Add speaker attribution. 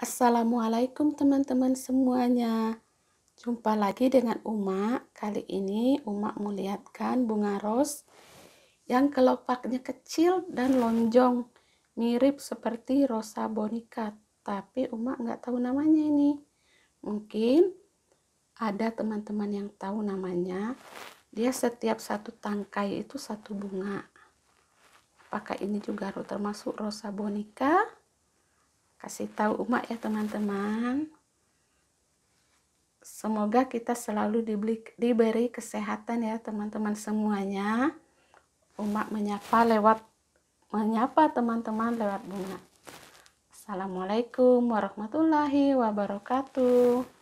Speaker 1: Assalamualaikum teman-teman semuanya. Jumpa lagi dengan Uma. Kali ini Uma melihatkan bunga ros yang kelopaknya kecil dan lonjong, mirip seperti rosa bonica, tapi Uma nggak tahu namanya ini. Mungkin ada teman-teman yang tahu namanya. Dia setiap satu tangkai itu satu bunga. Apakah ini juga termasuk rosa bonica? kasih tahu umat ya teman-teman semoga kita selalu dibeli, diberi kesehatan ya teman-teman semuanya umat menyapa lewat menyapa teman-teman lewat bunga Assalamualaikum warahmatullahi wabarakatuh